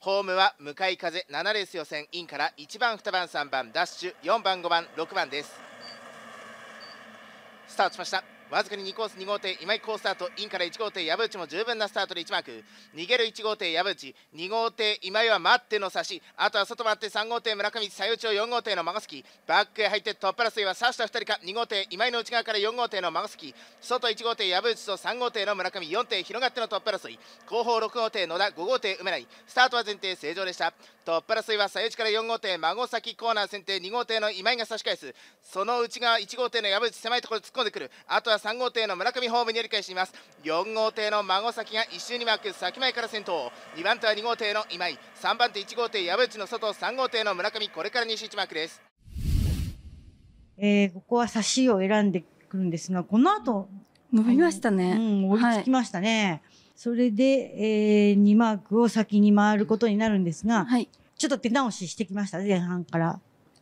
ホームは向かい風7レース予選インから1番2番3番ダッシュ4番5番6番ですスタートしましたわずかに2コース2号艇今井コースタートインから1号艇薮内も十分なスタートで1マーク逃げる1号艇薮内2号艇今井は待っての差しあとは外回って3号艇村上左右を4号艇の孫月バックへ入ってトップ争いは差した2人か2号艇今井の内側から4号艇の孫月外1号艇薮内と3号艇の村上4艇広がってのトップ争い後方6号艇野田5号艇梅内スタートは前提正常でしたトップ争いは左内から4号艇孫崎コーナー先手2号艇の今井が差し返すその内側1号艇の薮内狭いところ突っ込んでくるあとは3号艇の村上ホームに折り返します4号艇の孫崎が1周にマーク先前から先頭2番手は2号艇の今井3番手1号艇矢内の外3号艇の村上これから西1マークです、えー、ここは差しを選んでくるんですがこの後伸びましたね、うん、追いつきましたね、はい、それで、えー、2マークを先に回ることになるんですが、はい、ちょっと手直ししてきました前半から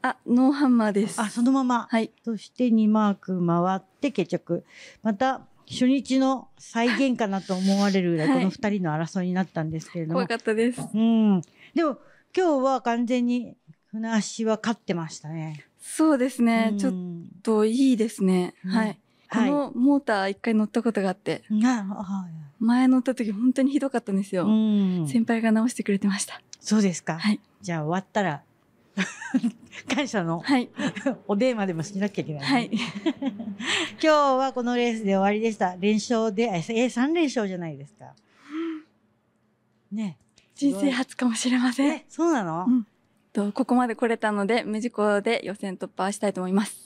あ、ノーハンマーです。あ、そのまま。はい。そして2マーク回って決着。また、初日の再現かなと思われるぐらい、この2人の争いになったんですけれども。はい、怖かったです。うん。でも、今日は完全に船足は勝ってましたね。そうですね。ちょっといいですね。うん、はい。このモーター一回乗ったことがあって、はい、前乗った時本当にひどかったんですよ。先輩が直してくれてました。そうですか。はい。じゃあ終わったら感謝の、はい、お電話でもしなきゃいけない、ね、はい、今日はこのレースで終わりでした連勝でえ3連勝じゃないですかね人生初かもしれませんそうなの、うん、とここまで来れたので無事故で予選突破したいと思います